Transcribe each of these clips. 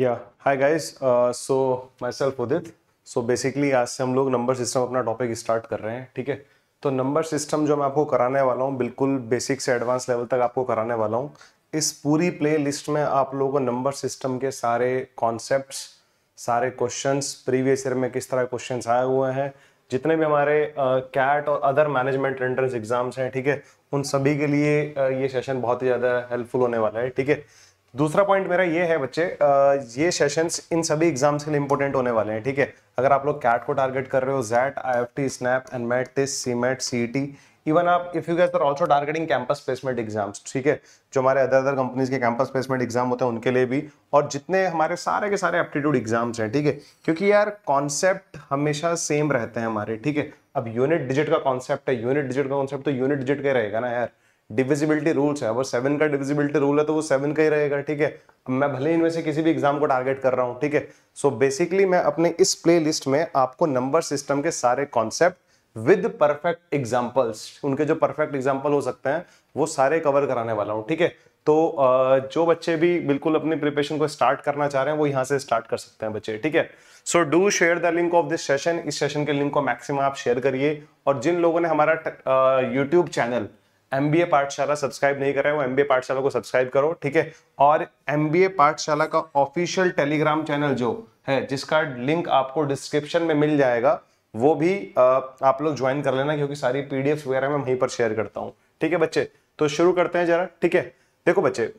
या hi guys so myself Udit so basically आज से हम लोग नंबर सिस्टम अपना टॉपिक स्टार्ट कर रहे हैं ठीक है तो नंबर सिस्टम जो मैं आपको कराने वाला हूँ बिल्कुल बेसिक से एडवांस लेवल तक आपको कराने वाला हूँ इस पूरी प्ले लिस्ट में आप लोगों को नंबर सिस्टम के सारे कॉन्सेप्ट सारे क्वेश्चन प्रीवियस ईयर में किस तरह क्वेश्चन आए हुए हैं जितने भी हमारे कैट uh, और अदर मैनेजमेंट एंट्रेंस एग्जाम्स हैं ठीक है उन सभी के लिए uh, ये सेशन बहुत ही ज़्यादा हेल्पफुल होने वाला है ठीक है दूसरा पॉइंट मेरा ये है बच्चे ये सेशंस इन सभी एग्जाम्स के लिए इंपॉर्टेंट होने वाले हैं ठीक है अगर आप लोग कैट को टारगेट कर रहे हो XAT I F T SNAP and MAT TISS C MAT C T even आप if you guys are also targeting campus placement exams ठीक है जो हमारे अदर अदर कंपनीज के कैंपस प्लेसमेंट एग्जाम होते हैं उनके लिए भी और जितने हमारे सारे के सारे एप्टीट्यूड एग्जाम्स हैं ठीक है थीके? क्योंकि यार कॉन्सेप्ट हमेशा सेम रहते हैं हमारे ठीक है अब यूनिट डिजिट का कॉन्सेप्ट है यूनिट डिजिट का कॉन्सेप्ट तो यूनिट डिजिट का रहेगा ना यार डिविजिबिलिटी रूल्स है वो सेवन का डिविजिबिलिटी रूल है तो वो सेवन का ही रहेगा ठीक है अब मैं भले इनमें से किसी भी एग्जाम को टारगेट कर रहा हूँ ठीक है सो बेसिकली मैं अपने इस प्ले में आपको नंबर सिस्टम के सारे कॉन्सेप्ट विद परफेक्ट एग्जाम्पल्स उनके जो परफेक्ट एग्जाम्पल हो सकते हैं वो सारे कवर कराने वाला हूँ ठीक है तो जो बच्चे भी बिल्कुल अपनी प्रिपरेशन को स्टार्ट करना चाह रहे हैं वो यहाँ से स्टार्ट कर सकते हैं बच्चे ठीक है so do share the link of this session इस सेशन के लिंक को मैक्सिमम आप शेयर करिए और जिन लोगों ने हमारा YouTube channel MBA Pathshala subscribe नहीं करा है वो एमबीए पाठशाला को सब्सक्राइब करो ठीक है और एमबीए पाठशाला का ऑफिशियल टेलीग्राम चैनल जो है जिसका लिंक आपको डिस्क्रिप्शन में मिल जाएगा वो भी आप लोग ज्वाइन कर लेना क्योंकि सारी पीडीएफ वगैरह मैं वहीं पर शेयर करता हूँ ठीक है बच्चे तो शुरू करते हैं जरा ठीक है देखो बच्चे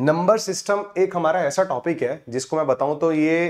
नंबर सिस्टम एक हमारा ऐसा टॉपिक है जिसको मैं बताऊं तो ये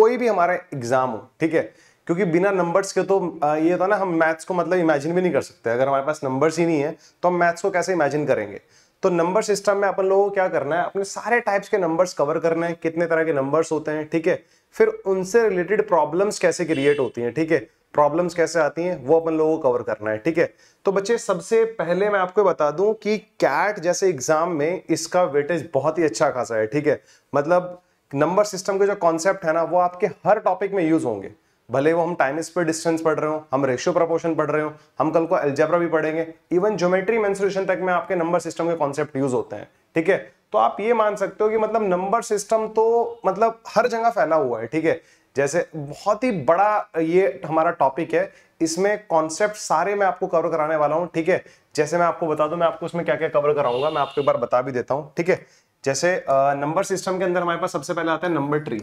कोई भी हमारा एग्जाम हो ठीक है क्योंकि बिना नंबर्स के तो ये था ना हम मैथ्स को मतलब इमेजिन भी नहीं कर सकते अगर हमारे पास नंबर्स ही नहीं है तो हम मैथ्स को कैसे इमेजिन करेंगे तो नंबर सिस्टम में अपन लोगों को क्या करना है अपने सारे टाइप्स के नंबर्स कवर करने हैं कितने तरह के नंबर्स होते हैं ठीक है फिर उनसे रिलेटेड प्रॉब्लम्स कैसे क्रिएट होती हैं ठीक है प्रॉब्लम्स कैसे आती हैं वो अपन लोगों को कवर करना है ठीक है तो बच्चे सबसे पहले मैं आपको बता दूं कि कैट जैसे एग्जाम में इसका वेटेज बहुत ही अच्छा खासा है ठीक है मतलब नंबर सिस्टम के जो कॉन्सेप्ट है ना वो आपके हर टॉपिक में यूज होंगे भले वो हम टाइम स्पीड डिस्टेंस पढ़ रहे हो हम रेशियो प्रपोर्शन पढ़ रहे हो हम कल को एल्जेब्रा भी पढ़ेंगे इवन ज्योमेट्री मैं तक में आपके नंबर सिस्टम के कॉन्सेप्ट यूज होते हैं ठीक है तो आप ये मान सकते हो कि मतलब नंबर सिस्टम तो मतलब हर जगह फैला हुआ है ठीक है जैसे बहुत ही बड़ा ये हमारा टॉपिक है इसमें कॉन्सेप्ट सारे मैं आपको कवर कराने वाला हूँ ठीक है जैसे मैं आपको बता दूं मैं आपको उसमें क्या क्या कवर कराऊंगा मैं आपको एक बार बता भी देता हूँ ठीक है जैसे नंबर सिस्टम के अंदर हमारे पास सबसे पहले आता है नंबर ट्री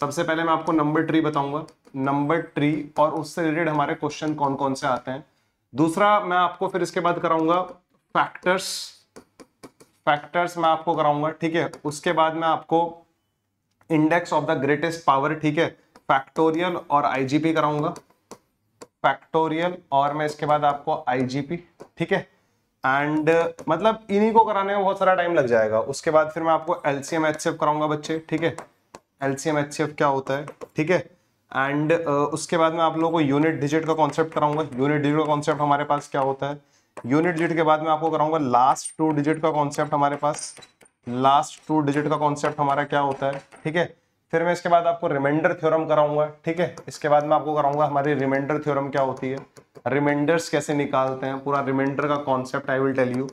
सबसे पहले मैं आपको नंबर ट्री बताऊंगा नंबर ट्री और उससे रिलेटेड हमारे क्वेश्चन कौन कौन से आते हैं दूसरा मैं आपको फिर इसके बाद कराऊंगा फैक्टर्स फैक्टर्स मैं आपको कराऊंगा ठीक है उसके बाद मैं आपको index of the greatest power ठीक है फैक्टोरियल और आईजीपी कराऊंगा फैक्टोरियल और मैं इसके बाद आपको आईजीपी ठीक है एंड uh, मतलब इन्हीं को कराने में बहुत सारा टाइम लग जाएगा उसके बाद फिर मैं आपको एलसीएम एच कराऊंगा बच्चे ठीक है एलसीएम एच क्या होता है ठीक है एंड uh, उसके बाद में आप लोगों को यूनिट डिजिट का कॉन्सेप्ट कराऊंगा यूनिट डिजिट का कॉन्सेप्ट हमारे पास क्या होता है यूनिट डिजिट के बाद में आपको कराऊंगा लास्ट टू डिजिट का कॉन्सेप्ट हमारे पास लास्ट टू डिजिट का कॉन्सेप्ट हमारा क्या होता है ठीक है फिर मैं इसके बाद आपको रिमाइंडर थ्योरम कराऊंगा ठीक है इसके बाद मैं आपको कराऊंगा हमारी रिमाइंडर थ्योरम क्या होती है रिमाइंडर्स कैसे निकालते हैं पूरा रिमाइंडर का concept I will tell you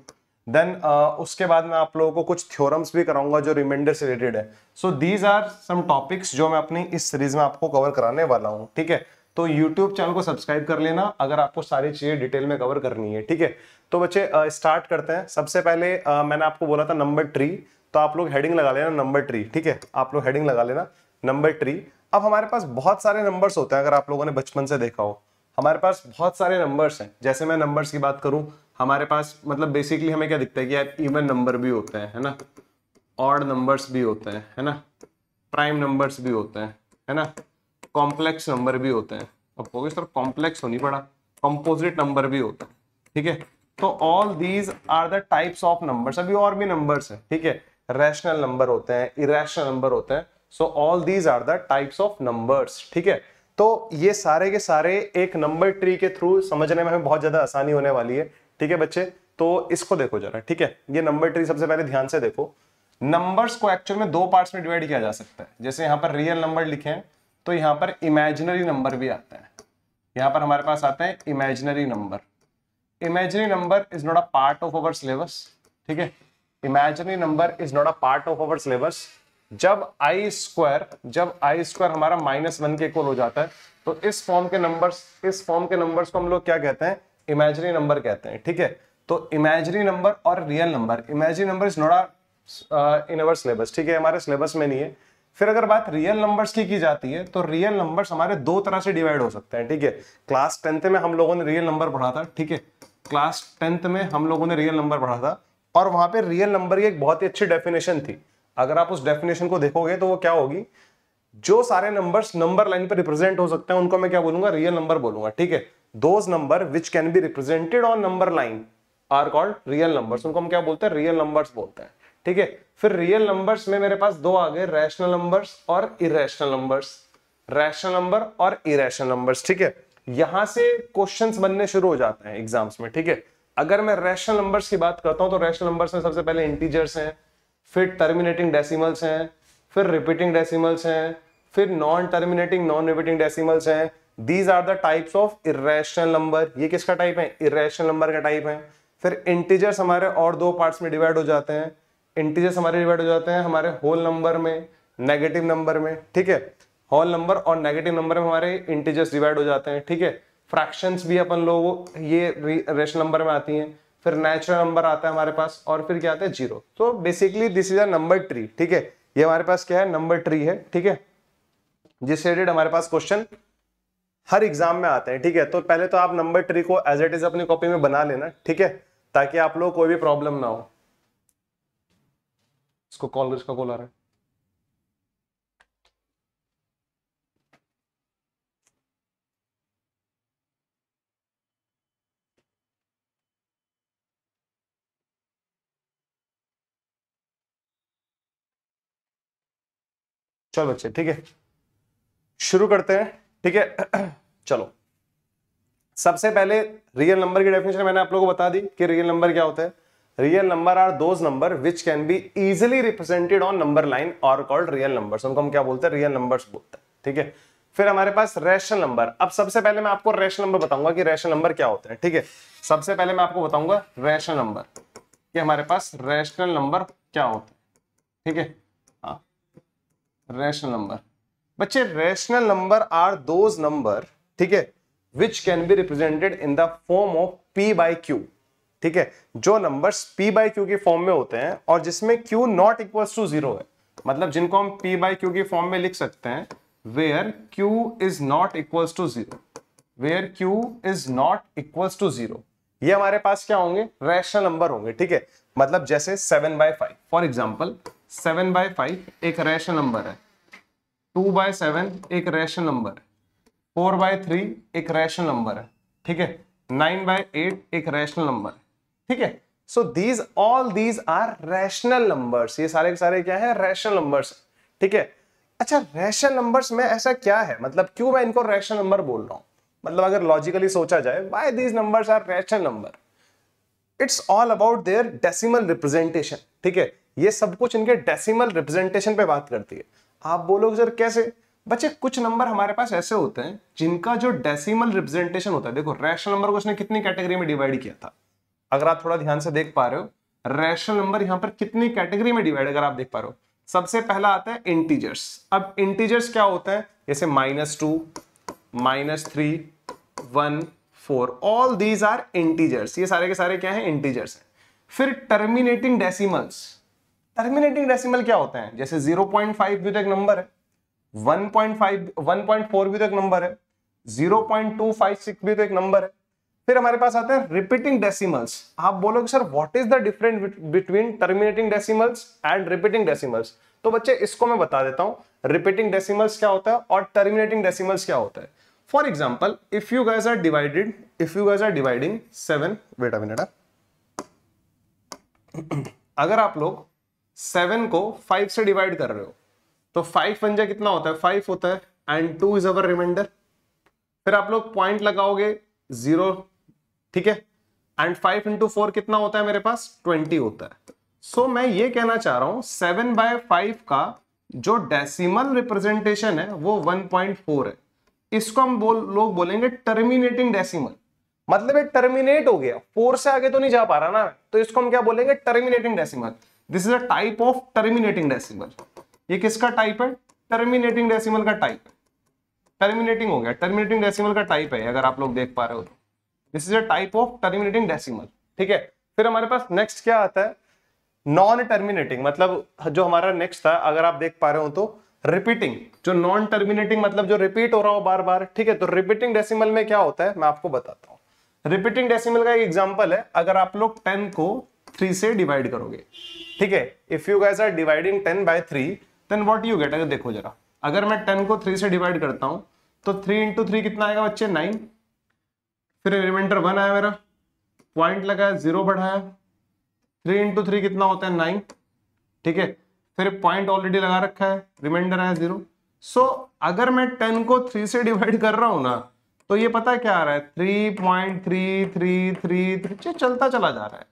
then uh, उसके बाद मैं आप लोगों को कुछ थ्योरम्स भी कराऊंगा जो रिमाइंडर से रिलेटेड है so these are some topics जो मैं अपनी इस सीरीज में आपको कवर कराने वाला हूँ ठीक है तो यूट्यूब चैनल को सब्सक्राइब कर लेना अगर आपको सारी चीज़ें डिटेल में कवर करनी है ठीक है तो बच्चे स्टार्ट uh, करते हैं सबसे पहले uh, मैंने आपको बोला था नंबर ट्री तो आप लोग हेडिंग लगा लेना नंबर ट्री ठीक है आप लोग हेडिंग लगा लेना नंबर ट्री अब हमारे पास बहुत सारे नंबर्स होते हैं अगर आप लोगों ने बचपन से देखा हो हमारे पास बहुत सारे नंबर्स हैं जैसे मैं नंबर्स की बात करूं हमारे पास मतलब बेसिकली हमें क्या दिखता है कि यार इवन नंबर भी होते हैं है ना ऑड नंबर्स भी होते हैं है ना प्राइम नंबर्स भी होते हैं है ना कॉम्प्लेक्स नंबर भी होते हैं अब हो सर कॉम्प्लेक्स होनी पड़ा कंपोजिट नंबर भी होता है ठीक है तो all these are the types of numbers अभी और भी नंबर्स हैं ठीक है रैशनल नंबर होते हैं इरेशनल नंबर होते हैं so all these are the types of numbers ठीक है तो ये सारे के सारे एक नंबर ट्री के थ्रू समझने में हमें बहुत ज्यादा आसानी होने वाली है ठीक है बच्चे तो इसको देखो जरा ठीक है ये नंबर ट्री सबसे पहले ध्यान से देखो नंबर्स को एक्चुअल में दो पार्ट्स में डिवाइड किया जा सकता है जैसे यहां पर रियल नंबर लिखे हैं तो यहां पर इमेजिनरी नंबर भी आता है यहां पर हमारे पास आता है imaginary number imaginary number is not a part of our syllabus ठीक है imaginary number is not a part of our syllabus जब आई स्क्वायर जब आई स्क्वायर हमारा माइनस वन के इक्वल हो जाता है तो इस फॉर्म के नंबर्स इस फॉर्म के नंबर्स को हम लोग क्या कहते हैं इमेजरी नंबर कहते हैं ठीक है तो इमेजरी नंबर और real number imagery number is not in our syllabus ठीक है हमारे सिलेबस में नहीं है फिर अगर बात रियल नंबर्स की की जाती है तो रियल नंबर्स हमारे दो तरह से डिवाइड हो सकते हैं ठीक है क्लास टेंथ में हम लोगों ने रियल नंबर पढ़ा था ठीक है क्लास टेंथ में हम लोगों ने रियल नंबर पढ़ा था और वहां पे रियल नंबर की एक बहुत ही अच्छी डेफिनेशन थी अगर आप उस डेफिनेशन को देखोगे तो वो क्या होगी जो सारे नंबर्स नंबर लाइन पर रिप्रेजेंट हो सकते हैं उनको मैं क्या बोलूंगा रियल नंबर बोलूंगा ठीक है those number which can be represented on number line are called real numbers उनको हम क्या बोलते हैं real numbers बोलते हैं ठीक है फिर real numbers में मेरे पास दो आ गए rational numbers और irrational numbers rational number और irrational numbers ठीक है यहां से क्वेश्चन बनने शुरू हो जाते हैं एग्जाम्स में ठीक है अगर मैं रैशनल नंबर्स की बात करता हूं तो रैशनल नंबर्स में सबसे पहले इंटीजर्स हैं फिर टर्मिनेटिंग डेसिमल्स हैं फिर रिपीटिंग डेसिमल्स हैं फिर non terminating non repeating decimals हैं these are the types of irrational number ये किसका टाइप है इेशनल नंबर का टाइप है फिर इंटीजर्स हमारे और दो पार्ट्स में डिवाइड हो जाते हैं इंटीजर्स हमारे डिवाइड हो जाते हैं हमारे होल नंबर में नेगेटिव नंबर में ठीक है होल नंबर और नेगेटिव नंबर में हमारे इंटीजर्स डिवाइड हो जाते हैं ठीक है फ्रैक्शंस भी अपन लोग ये रेशनल नंबर में आती हैं फिर नेचुरल नंबर आता है हमारे पास और फिर क्या आता है जीरो तो basically this is a number tree ठीक है ये हमारे पास क्या है नंबर ट्री है ठीक है जिस रिलेटेड हमारे पास क्वेश्चन हर एग्जाम में आते हैं ठीक है तो पहले तो आप नंबर ट्री को एज इट इज अपनी कॉपी में बना लेना ठीक है ताकि आप लोग कोई भी प्रॉब्लम ना हो इसको कॉल इसका कॉल आ रहा है चलो बच्चे ठीक है शुरू करते हैं ठीक है चलो सबसे पहले रियल नंबर की डेफिनेशन मैंने आप लोगों को बता दी कि रियल नंबर क्या होता है real number are those number which can be easily represented on number line और कॉल्ड रियल नंबर उनको हम क्या बोलते हैं रियल नंबर बोलते हैं ठीक है फिर हमारे पास रेशनल नंबर अब सबसे पहले मैं आपको रेशनल नंबर बताऊंगा कि रेशनल नंबर क्या होते हैं ठीक है सबसे पहले मैं आपको बताऊंगा रेशनल नंबर कि हमारे पास रेशनल नंबर क्या होते हैं ठीक है हाँ रेशनल नंबर बच्चे rational number are those number ठीक है which can be represented in the form of P by Q ठीक है जो नंबर पी बाई क्यू के फॉर्म में होते हैं और जिसमें Q not equal to zero है मतलब जिनको हम पी बाई क्यू के फॉर्म में लिख सकते हैं where Q is not equal to zero where Q is not equal to zero ये हमारे पास क्या होंगे रैशनल नंबर होंगे ठीक है मतलब जैसे seven by five for example seven by five एक रैशनल नंबर है टू बाय सेवन एक ration number four by three एक रेशन नंबर है ठीक है नाइन बाय एट एक रेशनल नंबर ठीक है so these all these are rational numbers ये सारे के सारे क्या है रैशनल नंबर्स ठीक है अच्छा रैशनल नंबर्स में ऐसा क्या है मतलब क्यों मैं इनको रैशनल नंबर बोल रहा हूं मतलब अगर लॉजिकली सोचा जाए why these numbers are rational number it's all about their decimal representation ठीक है ये सब कुछ इनके डेसिमल रिप्रेजेंटेशन पे बात करती है आप बोलोगे सर कैसे बच्चे कुछ नंबर हमारे पास ऐसे होते हैं जिनका जो डेसिमल रिप्रेजेंटेशन होता है देखो रैशनल नंबर को उसने कितनी कैटेगरी में डिवाइड किया था अगर आप थोड़ा ध्यान से देख पा रहे हो रैशनल नंबर यहाँ पर कितनी कैटेगरी में डिवाइड अगर आप देख पा रहे हो सबसे पहला आता है इंटीजर्स अब इंटीजर्स क्या होता है जैसे minus two minus three one four all these are integers ये सारे के सारे क्या है इंटीजर्स फिर टर्मिनेटिंग डेसिमल्स टर्मिनेटिंग डेसिमल क्या होते हैं जैसे 0.5 भी तो एक नंबर है 1.5 1.4 भी तो एक नंबर है 0.256 भी तो एक नंबर है फिर हमारे पास आते हैं रिपीटिंग डेसिमल्स आप बोलोगे sir what is the difference between terminating decimals and repeating decimals तो बच्चे इसको मैं बता देता हूं रिपीटिंग डेसिमल्स क्या होता है और टर्मिनेटिंग डेसिमल्स क्या होता है for example if you guys are divided if you guys are dividing seven wait a minute अगर आप लोग सेवन को फाइव से डिवाइड कर रहे हो तो फाइव पंजा कितना होता है फाइव होता है and two is our reminder फिर आप लोग पॉइंट लगाओगे जीरो ठीक है एंड फाइव इंटू फोर कितना होता है मेरे पास ट्वेंटी होता है सो so, मैं ये कहना चाह रहा हूं सेवन बाय फाइव का जो डेसिमल रिप्रेजेंटेशन है वो वन पॉइंट फोर है इसको हम बोल लोग बोलेंगे टर्मिनेटिंग डेसिमल मतलब ये टर्मिनेट हो गया फोर से आगे तो नहीं जा पा रहा ना तो इसको हम क्या बोलेंगे terminating decimal this is a type of terminating decimal ये किसका टाइप है टर्मिनेटिंग डेसिमल का टाइप टर्मिनेटिंग हो गया टर्मिनेटिंग डेसिमल का टाइप है अगर आप लोग देख पा रहे हो तो this is a type of terminating decimal ठीक है फिर हमारे पास नेक्स्ट क्या आता है नॉन टर्मिनेटिंग मतलब जो हमारा नेक्स्ट था अगर आप देख पा रहे हो तो रिपीटिंग जो नॉन टर्मिनेटिंग मतलब जो रिपीट हो रहा हो बार बार ठीक है तो रिपीटिंग डेसिमल में क्या होता है मैं आपको बताता हूँ रिपीटिंग डेसिमल का एक एग्जांपल है अगर आप लोग टेन को थ्री से डिवाइड करोगे ठीक है if you guys are dividing ten by three then what you get अगर देखो जरा अगर मैं टेन को थ्री से डिवाइड करता हूं तो थ्री इंटू थ्री कितना आएगा बच्चे नाइन फिर रिमाइंडर वन आया मेरा पॉइंट लगाया जीरो बढ़ाया थ्री इंटू थ्री कितना होता है नाइन ठीक है फिर पॉइंट ऑलरेडी लगा रखा है रिमाइंडर आया जीरो सो so, अगर मैं टेन को थ्री से डिवाइड कर रहा हूं ना तो ये पता क्या आ रहा है three point three three three three चलता चला जा रहा है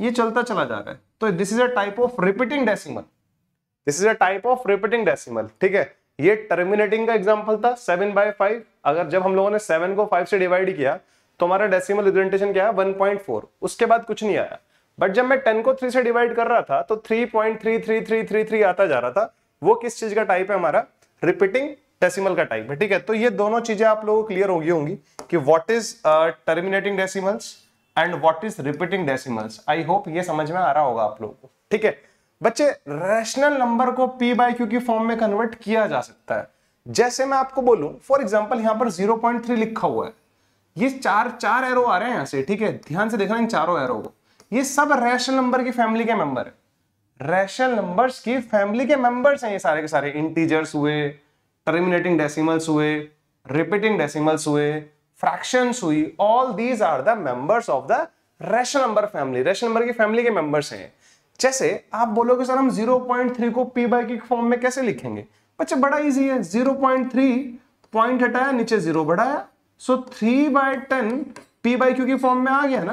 ये चलता चला जा रहा है तो this is a type of repeating decimal this is a type of repeating decimal ठीक है ये टर्मिनेटिंग का एग्जाम्पल था सेवन बाय फाइव अगर जब हम लोगों ने सेवन को फाइव से डिवाइड किया तो हमारा डेसिमल रिप्रेजेंटेशन क्या है वन पॉइंट फोर उसके बाद कुछ नहीं आया बट जब मैं टेन को थ्री से डिवाइड कर रहा था तो three point three three three three three आता जा रहा था वो किस चीज का टाइप है हमारा रिपीटिंग डेसिमल का टाइप है ठीक है तो ये दोनों चीजें आप लोगों को क्लियर होगी होंगी कि what is terminating decimals and what is repeating decimals I hope ये समझ में आ रहा होगा आप लोगों को ठीक है बच्चे रैशनल नंबर को p बाई क्यू की फॉर्म में कन्वर्ट किया जा सकता है जैसे मैं आपको बोलूं फॉर एग्जाम्पल यहां पर 0.3 लिखा हुआ है ये चार चार एरो आ रहे हैं यहां से ठीक है ध्यान से देखना इन चारों एरो को ये सब रैशनल नंबर की फैमिली के मेंबर है रैशनल नंबर्स की फैमिली के मेंबर्स हैं ये सारे के सारे इंटीजर्स हुए टर्मिनेटिंग डेसिमल्स हुए रिपीटिंग डेसिमल्स हुए फ्रैक्शंस हुई all these are the members of the ration number family ration number की फैमिली के मेंबर्स हैं जैसे आप बोलोगे सर हम 0.3 को पी बाई की फॉर्म में कैसे लिखेंगे बच्चे बड़ा इजी है 0.3 पॉइंट हटाया नीचे जीरो बढ़ाया so three by ten P by Q की फॉर्म में आ गया ना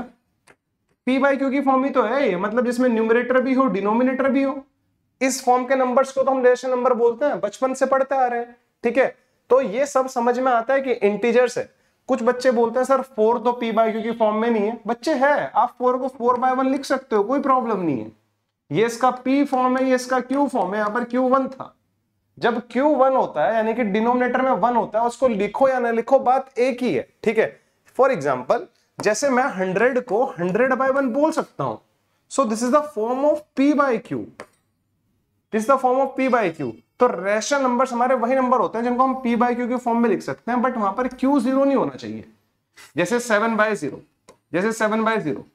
पी बाई क्यू की फॉर्म ही तो है ये मतलब जिसमें न्यूमिनेटर भी हो डिनोमिनेटर भी हो इस फॉर्म के नंबर्स को तो हम रेशन नंबर बोलते हैं बचपन से पढ़ते आ रहे हैं ठीक है तो ये सब समझ में आता है कि इंटीजर्स है कुछ बच्चे बोलते हैं सर फोर तो पी बाय क्यू की फॉर्म में नहीं है बच्चे है आप फोर को फोर बाय वन लिख सकते हो कोई प्रॉब्लम नहीं है ये इसका पी फॉर्म है ये इसका क्यू फॉर्म है यहां पर क्यू वन था जब क्यू वन होता है यानी कि डिनोमिनेटर में वन होता है उसको लिखो या ना लिखो बात एक ही है ठीक है फॉर एग्जाम्पल जैसे मैं हंड्रेड को हंड्रेड बाय वन बोल सकता हूं so this is the form of P by Q this the form of P by Q तो रेशनल नंबर्स हमारे वही नंबर होते हैं जिनको हम पी बाई क्यू के फॉर्म में लिख सकते हैं बट वहां पर क्यू जीरो नहीं होना चाहिए जैसे सेवन बाय जीरो जैसे seven by zero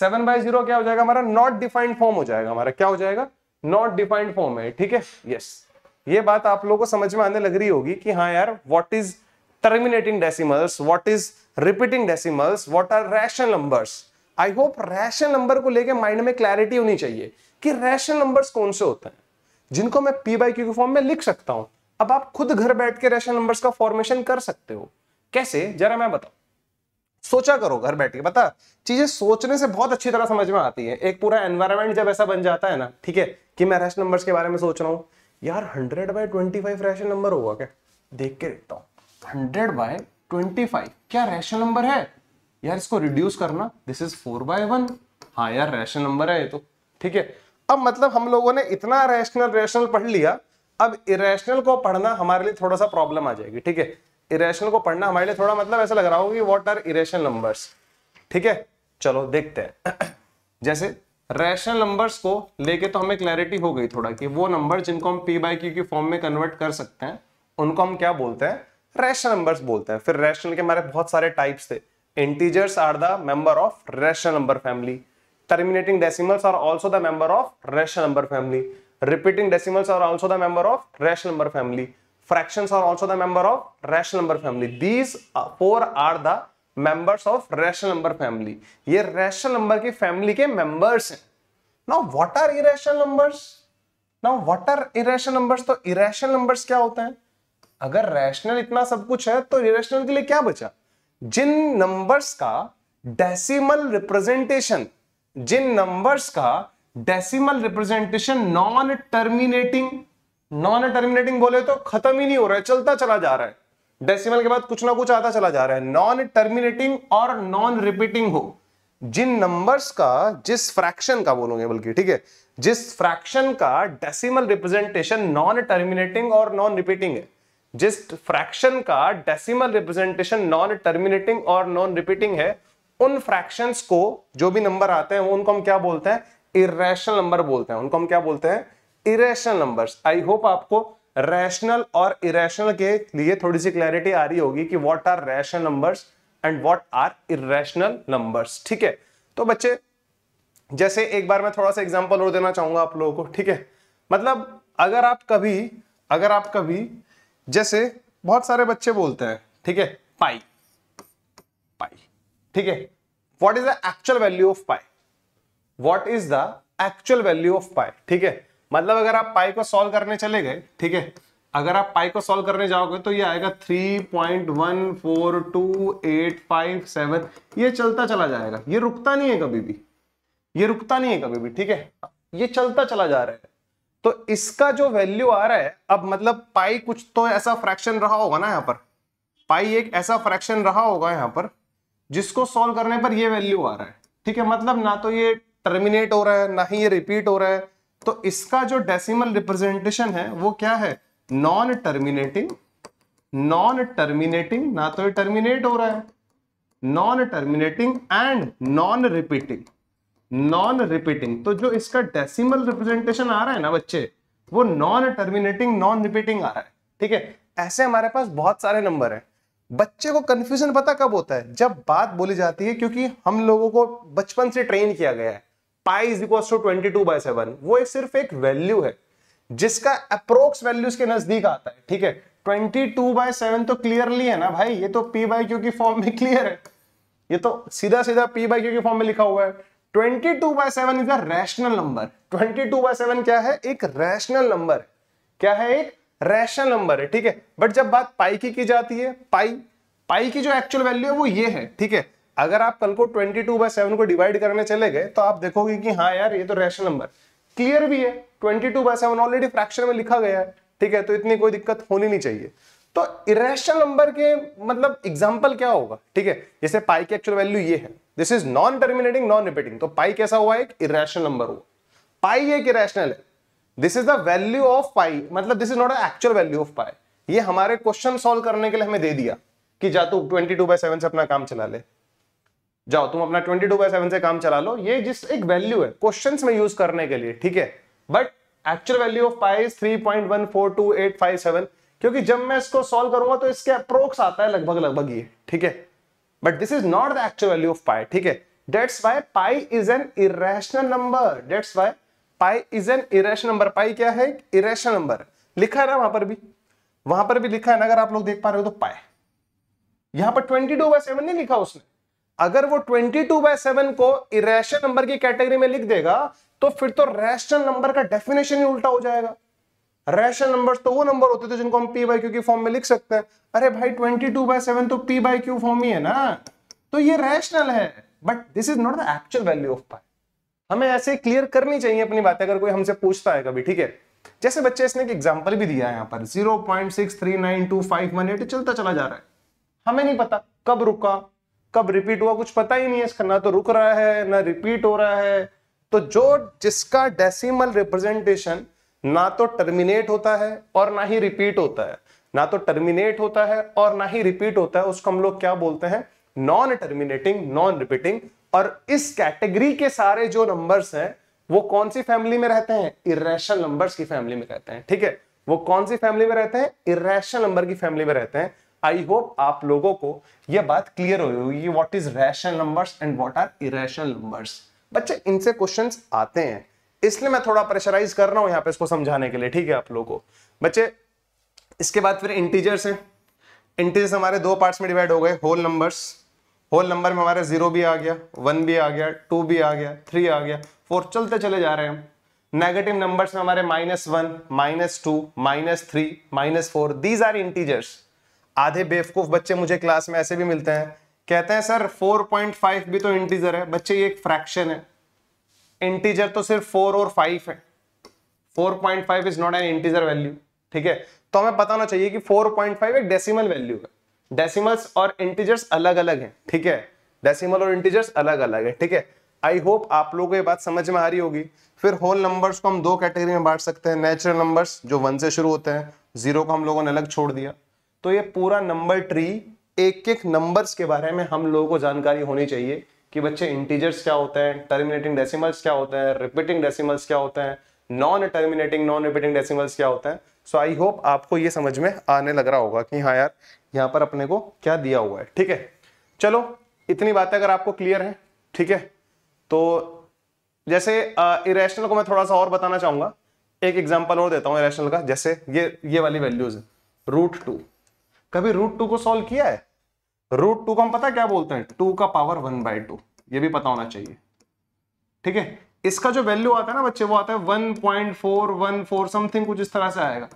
seven by zero क्या हो जाएगा हमारा नॉट डिफाइंड फॉर्म हो जाएगा हमारा क्या हो जाएगा नॉट डिफाइंड फॉर्म है ठीक है यस ये बात आप लोगों को समझ में आने लग रही होगी कि हाँ यार what is terminating decimals what is repeating decimals what are rational numbers I hope rational number को लेके माइंड में क्लैरिटी होनी चाहिए कि रैशनल नंबर्स कौन से होते हैं जिनको मैं पी बाई क्यू के फॉर्म में लिख सकता हूं अब आप खुद घर बैठ के रेशनल नंबर्स का फॉर्मेशन कर सकते हो कैसे जरा मैं बताऊ सोचा करो घर बैठ के बता चीजें सोचने से बहुत अच्छी तरह समझ में आती है एक पूरा एनवायरमेंट जब ऐसा बन जाता है ना ठीक है कि मैं रेशन नंबर्स के बारे में सोच रहा हूँ यार hundred by twenty five ration number होगा क्या देख के देखता हूँ हंड्रेड बाय ट्वेंटी फाइव क्या रेशन नंबर है यार इसको रिड्यूस करना this is four by one हाँ यार रेशन नंबर है ये तो ठीक है अब मतलब हम लोगों ने इतना रैशनल रैशनल पढ़ लिया अब इरेशनल को पढ़ना हमारे लिए थोड़ा सा प्रॉब्लम आ जाएगी ठीक है इरेशनल को पढ़ना हमारे लिए थोड़ा मतलब ऐसा लग रहा होगा कि वॉट आर इरेशनल नंबर्स ठीक है चलो देखते हैं जैसे रैशनल नंबर्स को लेके तो हमें क्लैरिटी हो गई थोड़ा कि वो नंबर जिनको हम पी बाई क्यू की फॉर्म में कन्वर्ट कर सकते हैं उनको हम क्या बोलते हैं रैशनल नंबर्स बोलते हैं फिर रैशनल के हमारे बहुत सारे टाइप्स थे integers are the member of rational number family terminating decimals are also the member of rational number family repeating decimals are also the member of rational number family fractions are also the member of rational number family these four are the members of rational number family ये rational number की family के members हैं now what are irrational numbers now what are irrational numbers तो irrational numbers क्या होते हैं अगर rational इतना सब कुछ है तो irrational के लिए क्या बचा जिन numbers का decimal representation जिन नंबर्स का decimal representation non terminating non terminating बोले तो खत्म ही नहीं हो रहा है चलता चला जा रहा है डेसिमल के बाद कुछ ना कुछ आता चला जा रहा है नॉन टर्मिनेटिंग और नॉन रिपीटिंग हो जिन नंबर्स का जिस फ्रैक्शन का बोलोगे बल्कि ठीक है जिस फ्रैक्शन का डेसिमल रिप्रेजेंटेशन नॉन टर्मिनेटिंग और नॉन रिपीटिंग है जिस फ्रैक्शन का डेसिमल रिप्रेजेंटेशन नॉन टर्मिनेटिंग और नॉन रिपीटिंग है उन फ्रैक्शंस को जो भी नंबर आते हैं उनको हम क्या बोलते हैं इेशनल नंबर बोलते हैं उनको हम क्या बोलते हैं इरेशनल नंबर आई होप आपको रैशनल और इरेशनल के लिए थोड़ी सी क्लैरिटी आ रही होगी कि what are rational number and what are irrational number ठीक है तो बच्चे जैसे एक बार मैं थोड़ा सा एग्जाम्पल और देना चाहूंगा आप लोगों को ठीक है मतलब अगर आप कभी अगर आप कभी जैसे बहुत सारे बच्चे बोलते हैं ठीक है पाई ठीक है what is the actual value of pi what is the actual value of pi ठीक है मतलब अगर आप पाई को सॉल्व करने चले गए ठीक है अगर आप पाई को सॉल्व करने जाओगे तो ये आएगा सेवन ये चलता चला जाएगा ये रुकता नहीं है कभी भी ये रुकता नहीं है कभी भी ठीक है ये चलता चला जा रहा है तो इसका जो वैल्यू आ रहा है अब मतलब पाई कुछ तो ऐसा फ्रैक्शन रहा होगा ना यहाँ पर पाई एक ऐसा फ्रैक्शन रहा होगा यहाँ पर जिसको सॉल्व करने पर ये वैल्यू आ रहा है ठीक है मतलब ना तो ये टर्मिनेट हो रहा है ना ही ये रिपीट हो रहा है तो इसका जो डेसिमल रिप्रेजेंटेशन है वो क्या है नॉन टर्मिनेटिंग नॉन टर्मिनेटिंग ना तो ये टर्मिनेट हो रहा है non terminating and non repeating non repeating तो जो इसका डेसिमल रिप्रेजेंटेशन आ रहा है ना बच्चे वो नॉन टर्मिनेटिंग नॉन रिपीटिंग आ रहा है ठीक है ऐसे हमारे पास बहुत सारे नंबर है बच्चे को कंफ्यूजन पता कब होता है जब बात बोली जाती है क्योंकि हम लोगों को बचपन से ट्रेन किया गया है pi is equal to twenty two by seven वो एक सिर्फ एक वैल्यू है जिसका अप्रोक्स वैल्यू के नजदीक आता है ठीक है ट्वेंटी टू बाय सेवन तो क्लियरली है ना भाई ये तो पी बाई क्यू की फॉर्म में क्लियर है ये तो सीधा सीधा पी बाई क्यू की फॉर्म में लिखा हुआ है twenty two by seven is a rational number twenty two by seven क्या है एक रैशनल नंबर क्या है एक रैशनल नंबर है ठीक है बट जब बात पाई की की जाती है पाई पाई की जो एक्चुअल वैल्यू है वो ये है ठीक है अगर आप कल को 22 टू बाय सेवन को डिवाइड करने चले गए तो आप देखोगे कि हाँ यार ये तो रैशनल नंबर क्लियर भी है 22 two by seven already fraction में लिखा गया है ठीक है तो इतनी कोई दिक्कत होनी नहीं चाहिए तो इेशनल नंबर के मतलब एग्जाम्पल क्या होगा ठीक है जैसे पाई की एक्चुअल वैल्यू ये है this is non terminating non repeating तो पाई कैसा हुआ एक इेशनल नंबर हुआ पाई एक इेशनल है this is the value of pi मतलब this is not actual value of pi ये हमारे क्वेश्चन सोल्व करने के लिए हमें दे दिया कि जा तू ट्वेंटी टू बाई सेवन से अपना काम चला ले जाओ तुम अपना ट्वेंटी टू बाई सेवन से काम चला लो ये जिस एक वैल्यू है क्वेश्चन में यूज करने के लिए ठीक है but actual value of pi is three point one four two eight five seven क्योंकि जब मैं इसको सोल्व करूंगा तो इसके अप्रोक्स आता है लगभग लगभग ये ठीक है but this is not the actual value of pi ठीक है that's why pi is an irrational number that's why pi is an irrational number pi क्या है इरेशन नंबर लिखा है ना वहां पर भी वहां पर भी लिखा है ना अगर आप लोग देख पा रहे हो तो पाए यहां पर ट्वेंटी टू बाय सेवन नहीं लिखा उसने अगर वो ट्वेंटी टू बाय सेवन को इरेशन नंबर की कैटेगरी में लिख देगा तो फिर तो रैशनल नंबर का डेफिनेशन ही उल्टा हो जाएगा रैशनल नंबर तो वो नंबर होते थे जिनको हम पी बाई क्यू की फॉर्म में लिख सकते हैं अरे भाई ट्वेंटी टू बाय सेवन तो पी बाई क्यू फॉर्म ही है ना तो ये रैशनल है but this is not the actual value of pi हमें ऐसे क्लियर करनी चाहिए अपनी बातें अगर कोई हमसे पूछता है कभी ठीक है जैसे बच्चे इसने एक एग्जाम्पल भी दिया है यहां पर जीरो पॉइंट चलता चला जा रहा है हमें नहीं पता कब रुका कब रिपीट हुआ कुछ पता ही नहीं है इसका ना तो रुक रहा है ना रिपीट हो रहा है तो जो जिसका डेसिमल रिप्रेजेंटेशन ना तो टर्मिनेट होता है और ना ही रिपीट होता है ना तो टर्मिनेट होता है और ना ही रिपीट होता है उसको हम लोग क्या बोलते हैं नॉन टर्मिनेटिंग नॉन रिपीटिंग और इस कैटेगरी के सारे जो नंबर्स हैं वो कौन सी फैमिली में रहते हैं इेशनल नंबर्स की फैमिली में रहते हैं ठीक है वो कौन सी फैमिली में रहते हैं इेशनल नंबर की फैमिली में रहते हैं आई होप आप लोगों को यह बात क्लियर हुई होगी what is rational numbers and what are irrational numbers बच्चे इनसे क्वेश्चन आते हैं इसलिए मैं थोड़ा प्रेशराइज कर रहा हूं यहाँ पे इसको समझाने के लिए ठीक है आप लोगों को बच्चे इसके बाद फिर इंटीजर्स हैं इंटीजर्स हमारे दो पार्ट्स में डिवाइड हो गए होल नंबर्स होल नंबर में हमारे जीरो भी आ गया वन भी आ गया टू भी आ गया थ्री आ गया फोर चलते चले जा रहे हैं हम नेगेटिव नंबर्स में हमारे minus one minus two minus three minus four these are integers आधे बेवकूफ बच्चे मुझे क्लास में ऐसे भी मिलते हैं कहते हैं सर 4.5 भी तो इंटीजर है बच्चे ये एक फ्रैक्शन है इंटीजर तो सिर्फ 4 और 5 है 4.5 is not an integer value ठीक है तो हमें पता होना चाहिए कि 4.5 एक डेसिमल वैल्यू है डेसिमल्स और इंटीजर्स अलग अलग हैं ठीक है डेसिमल और इंटीजर्स अलग अलग है ठीक है आई होप आप लोगों को ये बात समझ में आ रही होगी फिर होल नंबर्स को हम दो कैटेगरी में बांट सकते हैं नेचुरल नंबर्स जो वन से शुरू होते हैं जीरो को हम लोगों ने अलग छोड़ दिया तो ये पूरा नंबर ट्री एक एक नंबर्स के बारे में हम लोगों को जानकारी होनी चाहिए कि बच्चे इंटीजर्स क्या होते हैं टर्मिनेटिंग डेसिमल्स क्या होते हैं रिपीटिंग डेसिमल्स क्या होते हैं non terminating non repeating decimals क्या होते हैं सो आई होप आपको ये समझ में आने लग रहा होगा कि हाँ यार यहाँ पर अपने को क्या दिया हुआ है ठीक है चलो इतनी बातें अगर आपको क्लियर है ठीक है तो जैसे इरेशनल को मैं थोड़ा सा और बताना चाहूंगा एक एग्जाम्पल और देता हूँ इरेशनल का जैसे ये ये वाली वैल्यूज है रूट टू कभी रूट टू को सॉल्व किया है रूट टू को हम पता क्या बोलते हैं टू का पावर वन बाई टू ये भी पता होना चाहिए ठीक है इसका जो वैल्यू आता है ना बच्चे वो आता है one point four one four something कुछ इस तरह से आएगा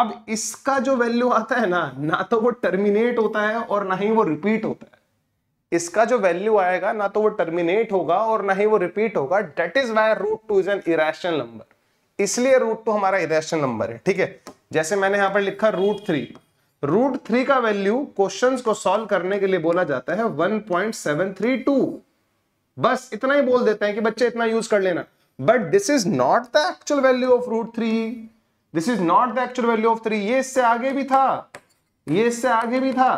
अब इसका जो वैल्यू आता है ना ना तो वो टर्मिनेट होता है और ना ही वो रिपीट होता है इसका जो वैल्यू आएगा ना तो वो टर्मिनेट होगा और ना ही वो रिपीट होगा that is why root two is an irrational number इसलिए रूट टू हमारा इरेशनल नंबर है ठीक है जैसे मैंने यहां पर लिखा रूट थ्री रूट थ्री का वैल्यू क्वेश्चंस को सॉल्व करने के लिए बोला जाता है 1.732 बस इतना ही बोल देते हैं कि बच्चे इतना यूज कर लेना but this is not the actual value of root three this is not the actual value of three ये इससे आगे भी था ये इससे आगे भी था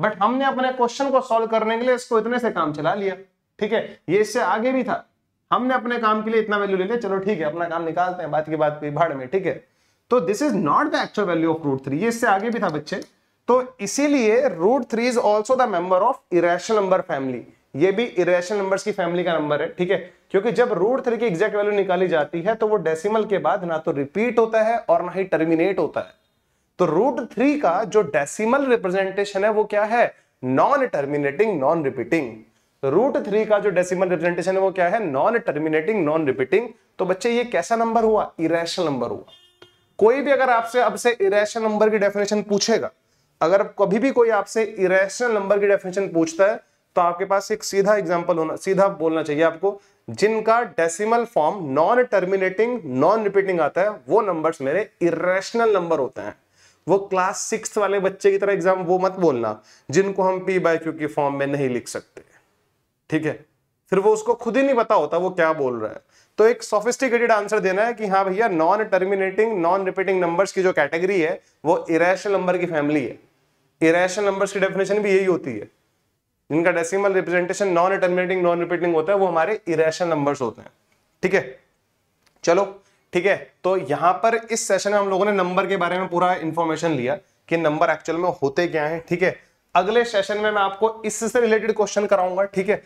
बट हमने अपने क्वेश्चन को सॉल्व करने के लिए इसको इतने से काम चला लिया ठीक है ये इससे आगे भी था हमने अपने काम के लिए इतना वैल्यू ले लिया चलो ठीक है अपना काम निकालते हैं बात की बात पे भाड़ में ठीक है तो this is not the actual value of root three ये इससे आगे भी था बच्चे तो इसीलिए root three is also the member of irrational number family ये भी इरेशनल नंबर की फैमिली का नंबर है ठीक है क्योंकि जब रूट थ्री की एग्जैक्ट वैल्यू निकाली जाती है तो वो डेसिमल के बाद ना तो रिपीट होता है और ना ही टर्मिनेट होता है तो रूट थ्री का जो डेसिमल रिप्रेजेंटेशन है वो क्या है non terminating non repeating root three का जो डेसिमल रिप्रेजेंटेशन है वो क्या है नॉन टर्मिनेटिंग नॉन रिपीटिंग तो बच्चे ये कैसा नंबर हुआ इरेशनल नंबर हुआ कोई भी अगर आपसे अब से इरेशनल नंबर की डेफिनेशन पूछेगा अगर कभी भी कोई आपसे इरेशनल नंबर की डेफिनेशन पूछता है तो आपके पास एक सीधा एग्जाम्पल होना सीधा बोलना चाहिए आपको जिनका decimal form non terminating non repeating आता है वो नंबर्स मेरे इेशनल नंबर होते हैं वो क्लास सिक्स वाले बच्चे की तरह एग्जाम वो मत बोलना जिनको हम पी बाय क्यू की फॉर्म में नहीं लिख सकते ठीक है फिर वो उसको खुद ही नहीं पता होता वो क्या बोल रहा है तो एक सोफिस्टिकेटेड आंसर देना है कि हाँ भैया non terminating non repeating numbers की जो कैटेगरी है वो इरेशनल नंबर की फैमिली है इरेशनल नंबर्स की डेफिनेशन भी यही होती है जिनका decimal representation non terminating non repeating होता है वो हमारे इरेशनल नंबर्स होते हैं ठीक है चलो ठीक है तो यहां पर इस सेशन में हम लोगों ने नंबर के बारे में पूरा इंफॉर्मेशन लिया कि नंबर एक्चुअल में होते क्या है ठीक है अगले सेशन में मैं आपको इससे रिलेटेड क्वेश्चन कराऊंगा ठीक है